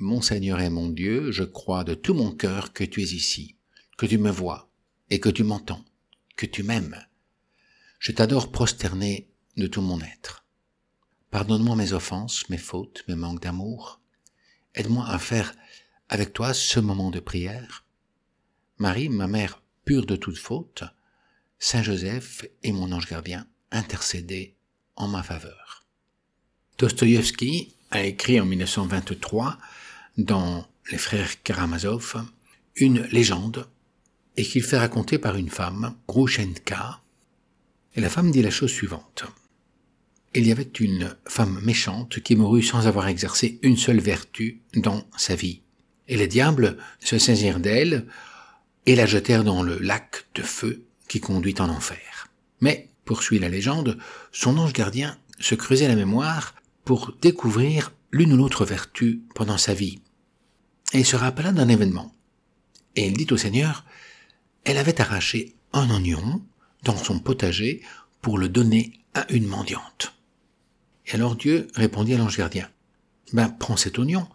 Mon Seigneur et mon Dieu, je crois de tout mon cœur que tu es ici, que tu me vois, et que tu m'entends, que tu m'aimes. Je t'adore prosterné de tout mon être. Pardonne-moi mes offenses, mes fautes, mes manques d'amour. Aide-moi à faire avec toi ce moment de prière. Marie, ma mère pure de toute faute, Saint Joseph et mon ange gardien, intercédez en ma faveur. Dostoïevski a écrit en 1923 dans Les frères Karamazov une légende et qu'il fait raconter par une femme, Grushenka. Et la femme dit la chose suivante. Il y avait une femme méchante qui mourut sans avoir exercé une seule vertu dans sa vie. Et les diables se saisirent d'elle et la jetèrent dans le lac de feu qui conduit en enfer. Mais, poursuit la légende, son ange gardien se creusait la mémoire pour découvrir l'une ou l'autre vertu pendant sa vie, et il se rappela d'un événement. Et il dit au Seigneur, elle avait arraché un oignon dans son potager pour le donner à une mendiante. Et alors Dieu répondit à l'ange gardien, ben prends cet oignon,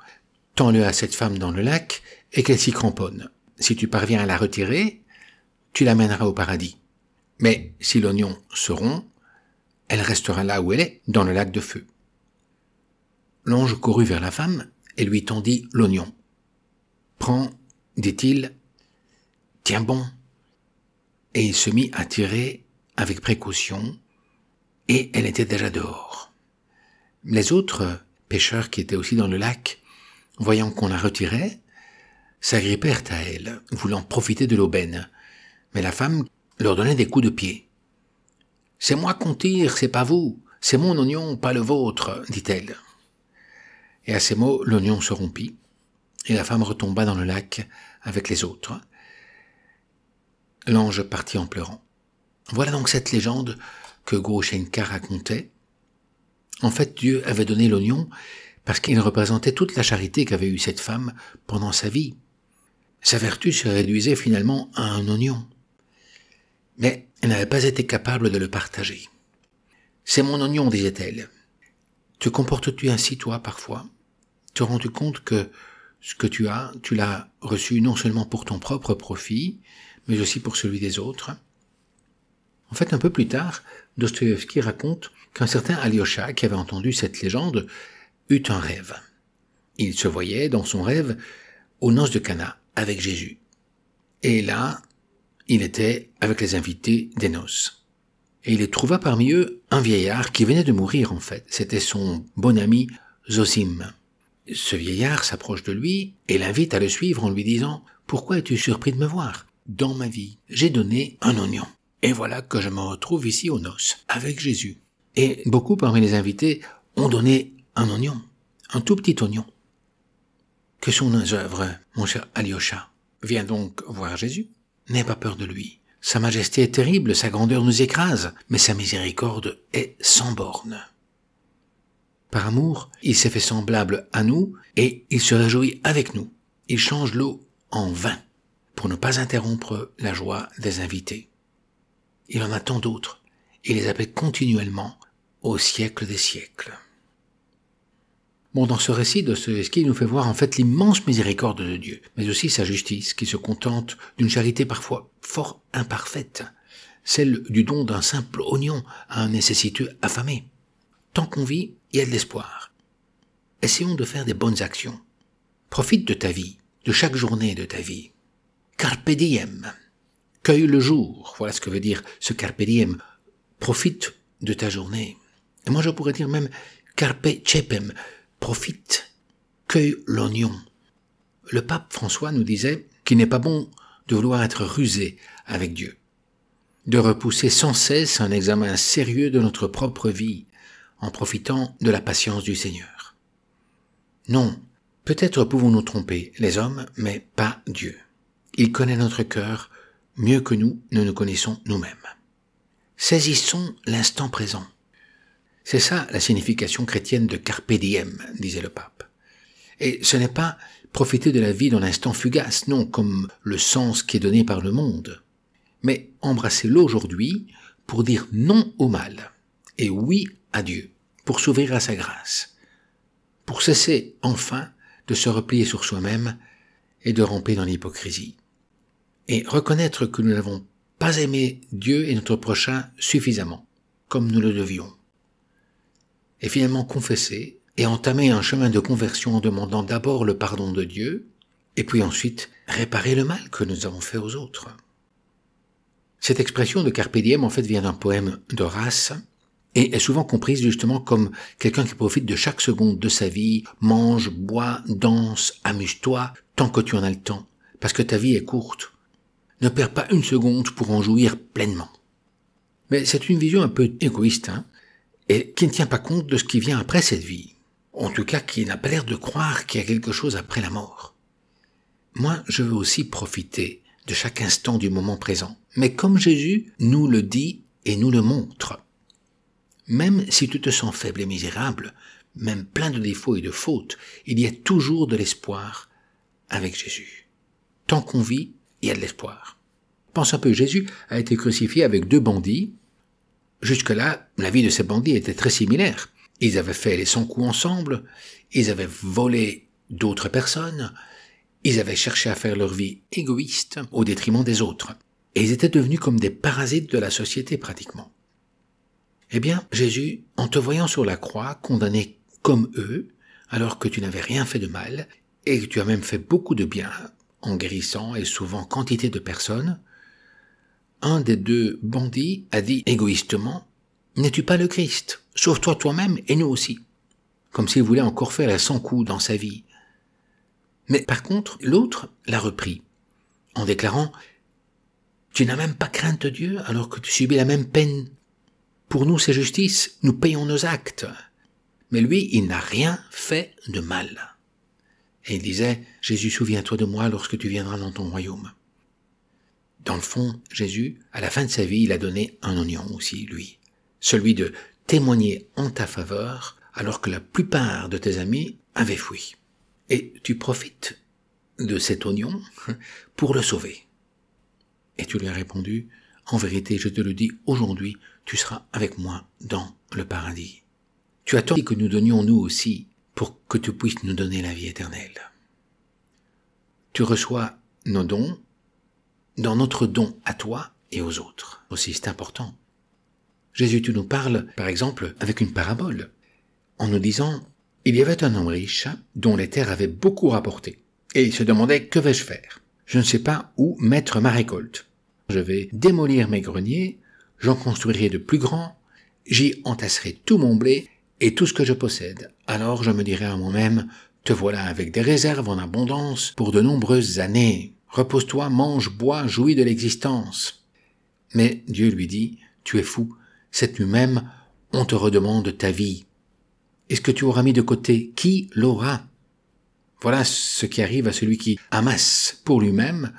tends-le à cette femme dans le lac et qu'elle s'y cramponne. Si tu parviens à la retirer, tu l'amèneras au paradis. Mais si l'oignon se rompt, elle restera là où elle est, dans le lac de feu. L'ange courut vers la femme et lui tendit l'oignon. Prends, dit-il, tiens bon. Et il se mit à tirer avec précaution, et elle était déjà dehors. Les autres pêcheurs qui étaient aussi dans le lac, voyant qu'on la retirait, s'agrippèrent à elle, voulant profiter de l'aubaine, mais la femme leur donnait des coups de pied. C'est moi qu'on tire, c'est pas vous, c'est mon oignon, pas le vôtre, dit-elle. Et à ces mots, l'oignon se rompit, et la femme retomba dans le lac avec les autres. L'ange partit en pleurant. Voilà donc cette légende que Goshenka racontait. En fait, Dieu avait donné l'oignon parce qu'il représentait toute la charité qu'avait eue cette femme pendant sa vie. Sa vertu se réduisait finalement à un oignon. Mais elle n'avait pas été capable de le partager. C'est mon oignon, disait-elle. Te comportes-tu ainsi, toi, parfois Te rends-tu compte que ce que tu as, tu l'as reçu non seulement pour ton propre profit, mais aussi pour celui des autres. En fait, un peu plus tard, Dostoïevski raconte qu'un certain Alyosha, qui avait entendu cette légende, eut un rêve. Il se voyait, dans son rêve, aux noces de Cana, avec Jésus. Et là, il était avec les invités des noces. Et il trouva parmi eux un vieillard qui venait de mourir, en fait. C'était son bon ami Zosim. Ce vieillard s'approche de lui et l'invite à le suivre en lui disant Pourquoi es-tu surpris de me voir Dans ma vie, j'ai donné un oignon. Et voilà que je me retrouve ici aux noces, avec Jésus. Et beaucoup parmi les invités ont donné un oignon, un tout petit oignon. Que sont nos œuvres, mon cher Alyosha Viens donc voir Jésus. N'aie pas peur de lui. Sa majesté est terrible, sa grandeur nous écrase, mais sa miséricorde est sans borne. Par amour, il s'est fait semblable à nous et il se réjouit avec nous. Il change l'eau en vin pour ne pas interrompre la joie des invités. Il en a tant d'autres et les appelle continuellement au siècle des siècles. Bon, dans ce récit, Dostoevsky nous fait voir en fait l'immense miséricorde de Dieu, mais aussi sa justice, qui se contente d'une charité parfois fort imparfaite, celle du don d'un simple oignon à un nécessiteux affamé. Tant qu'on vit, il y a de l'espoir. Essayons de faire des bonnes actions. Profite de ta vie, de chaque journée de ta vie. Carpe diem. Cueille le jour. Voilà ce que veut dire ce carpe diem. Profite de ta journée. Et moi, je pourrais dire même carpe cepem. Profite. Cueille l'oignon. Le pape François nous disait qu'il n'est pas bon de vouloir être rusé avec Dieu, de repousser sans cesse un examen sérieux de notre propre vie, en profitant de la patience du Seigneur. Non, peut-être pouvons-nous tromper les hommes, mais pas Dieu. Il connaît notre cœur mieux que nous ne nous connaissons nous-mêmes. Saisissons l'instant présent. C'est ça la signification chrétienne de carpe diem, disait le pape. Et ce n'est pas profiter de la vie dans l'instant fugace, non, comme le sens qui est donné par le monde, mais embrasser l'aujourd'hui pour dire non au mal et oui à Dieu pour s'ouvrir à sa grâce, pour cesser enfin de se replier sur soi-même et de ramper dans l'hypocrisie. Et reconnaître que nous n'avons pas aimé Dieu et notre prochain suffisamment, comme nous le devions. Et finalement confesser et entamer un chemin de conversion en demandant d'abord le pardon de Dieu, et puis ensuite réparer le mal que nous avons fait aux autres. Cette expression de Carpe diem en fait vient d'un poème d'Horace et est souvent comprise justement comme quelqu'un qui profite de chaque seconde de sa vie, mange, boit, danse, amuse-toi, tant que tu en as le temps, parce que ta vie est courte. Ne perds pas une seconde pour en jouir pleinement. Mais c'est une vision un peu égoïste, hein, et qui ne tient pas compte de ce qui vient après cette vie, en tout cas qui n'a pas l'air de croire qu'il y a quelque chose après la mort. Moi, je veux aussi profiter de chaque instant du moment présent, mais comme Jésus nous le dit et nous le montre. Même si tu te sens faible et misérable, même plein de défauts et de fautes, il y a toujours de l'espoir avec Jésus. Tant qu'on vit, il y a de l'espoir. Pense un peu, Jésus a été crucifié avec deux bandits. Jusque-là, la vie de ces bandits était très similaire. Ils avaient fait les 100 coups ensemble, ils avaient volé d'autres personnes, ils avaient cherché à faire leur vie égoïste au détriment des autres. Et ils étaient devenus comme des parasites de la société pratiquement. Eh bien, Jésus, en te voyant sur la croix, condamné comme eux, alors que tu n'avais rien fait de mal, et que tu as même fait beaucoup de bien, en guérissant et souvent quantité de personnes, un des deux bandits a dit égoïstement N'es-tu pas le Christ Sauve-toi toi-même et nous aussi. Comme s'il voulait encore faire la cent coups dans sa vie. Mais par contre, l'autre l'a repris, en déclarant Tu n'as même pas crainte de Dieu alors que tu subis la même peine pour nous, c'est justice, nous payons nos actes. Mais lui, il n'a rien fait de mal. Et il disait, Jésus, souviens-toi de moi lorsque tu viendras dans ton royaume. Dans le fond, Jésus, à la fin de sa vie, il a donné un oignon aussi, lui. Celui de témoigner en ta faveur alors que la plupart de tes amis avaient fui. Et tu profites de cet oignon pour le sauver. Et tu lui as répondu, en vérité, je te le dis aujourd'hui, tu seras avec moi dans le paradis. Tu as attends que nous donnions nous aussi pour que tu puisses nous donner la vie éternelle. Tu reçois nos dons dans notre don à toi et aux autres. Aussi, c'est important. Jésus, tu nous parles, par exemple, avec une parabole, en nous disant, il y avait un homme riche dont les terres avaient beaucoup rapporté, et il se demandait, que vais-je faire Je ne sais pas où mettre ma récolte je vais démolir mes greniers, j'en construirai de plus grands, j'y entasserai tout mon blé et tout ce que je possède. Alors je me dirai à moi-même, te voilà avec des réserves en abondance pour de nombreuses années. Repose-toi, mange, bois, jouis de l'existence. Mais Dieu lui dit, tu es fou, cette nuit même, on te redemande ta vie. Est-ce que tu auras mis de côté Qui l'aura Voilà ce qui arrive à celui qui amasse pour lui-même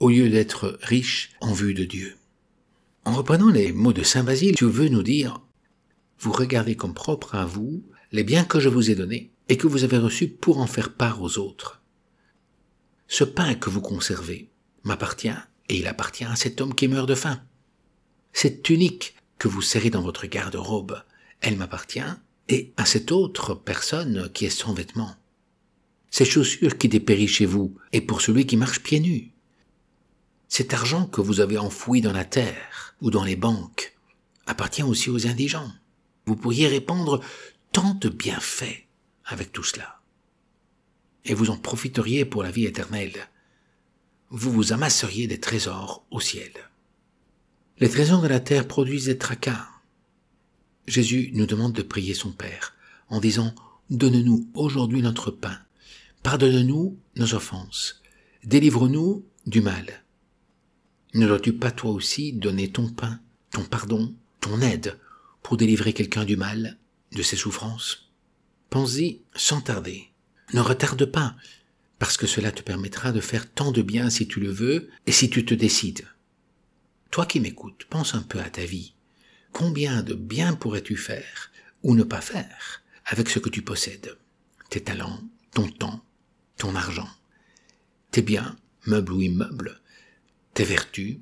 au lieu d'être riche en vue de Dieu. En reprenant les mots de Saint Basile, tu veux nous dire, vous regardez comme propre à vous les biens que je vous ai donnés et que vous avez reçus pour en faire part aux autres. Ce pain que vous conservez m'appartient et il appartient à cet homme qui meurt de faim. Cette tunique que vous serrez dans votre garde-robe, elle m'appartient et à cette autre personne qui est sans vêtements. Ces chaussures qui dépérissent chez vous et pour celui qui marche pieds nus. Cet argent que vous avez enfoui dans la terre ou dans les banques appartient aussi aux indigents. Vous pourriez répandre tant de bienfaits avec tout cela. Et vous en profiteriez pour la vie éternelle. Vous vous amasseriez des trésors au ciel. Les trésors de la terre produisent des tracas. Jésus nous demande de prier son Père en disant Donne-nous aujourd'hui notre pain. Pardonne-nous nos offenses. Délivre-nous du mal. Ne dois-tu pas toi aussi donner ton pain, ton pardon, ton aide pour délivrer quelqu'un du mal, de ses souffrances Pense-y sans tarder. Ne retarde pas, parce que cela te permettra de faire tant de bien si tu le veux et si tu te décides. Toi qui m'écoutes, pense un peu à ta vie. Combien de bien pourrais-tu faire ou ne pas faire avec ce que tu possèdes Tes talents, ton temps, ton argent, tes biens, meubles ou immeubles, tes vertus,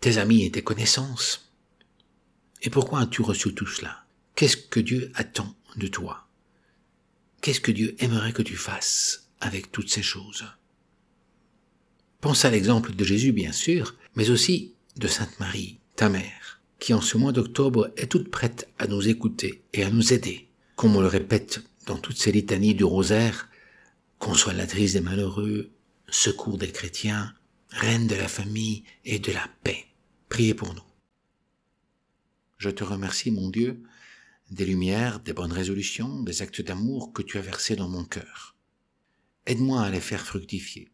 tes amis et tes connaissances Et pourquoi as-tu reçu tout cela Qu'est-ce que Dieu attend de toi Qu'est-ce que Dieu aimerait que tu fasses avec toutes ces choses Pense à l'exemple de Jésus, bien sûr, mais aussi de Sainte Marie, ta mère, qui en ce mois d'octobre est toute prête à nous écouter et à nous aider. Comme on le répète dans toutes ces litanies du rosaire, consolatrice des malheureux, secours des chrétiens, Reine de la famille et de la paix, priez pour nous. Je te remercie, mon Dieu, des lumières, des bonnes résolutions, des actes d'amour que tu as versés dans mon cœur. Aide-moi à les faire fructifier.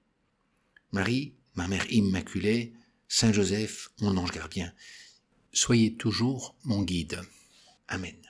Marie, ma mère immaculée, Saint Joseph, mon ange gardien, soyez toujours mon guide. Amen.